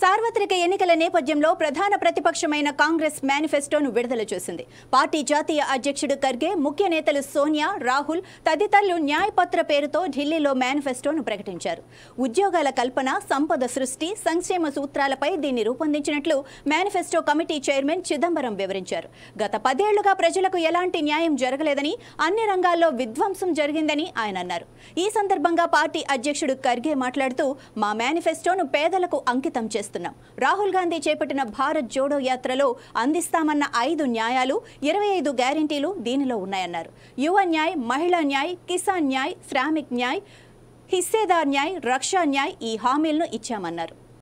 సార్వత్రిక ఎన్నికల నేపథ్యంలో ప్రధాన ప్రతిపక్షమైన కాంగ్రెస్ మేనిఫెస్టోను విడుదల చేసింది పార్టీ జాతీయ అధ్యక్షుడు ఖర్గే ముఖ్య నేతలు సోనియా రాహుల్ తదితరులు న్యాయపత్ర పేరుతో ఢిల్లీలో మేనిఫెస్టోను ప్రకటించారు ఉద్యోగాల కల్పన సంపద సృష్టి సంక్షేమ సూత్రాలపై దీన్ని రూపొందించినట్లు మేనిఫెస్టో కమిటీ చైర్మన్ చిదంబరం వివరించారు గత పదేళ్లుగా ప్రజలకు ఎలాంటి న్యాయం జరగలేదని అన్ని రంగాల్లో విధ్వంసం జరిగిందని ఆయన అన్నారు ఈ సందర్భంగా పార్టీ అధ్యక్షుడు ఖర్గే మాట్లాడుతూ మా మేనిఫెస్టోను పేదలకు అంకితం చేస్తారు చేస్తున్నాం రాహుల్ గాంధీ చేపట్టిన భారత్ జోడో యాత్రలో అందిస్తామన్న ఐదు న్యాయాలు ఇరవై ఐదు గ్యారంటీలు దీనిలో ఉన్నాయన్నారు యువ న్యాయ్ మహిళా న్యాయ్ కిసాన్ న్యాయ్ శ్రామిక్ న్యాయ్ హిస్సేదార్ న్యాయ్ రక్షా న్యాయ్ ఈ హామీలను ఇచ్చామన్నారు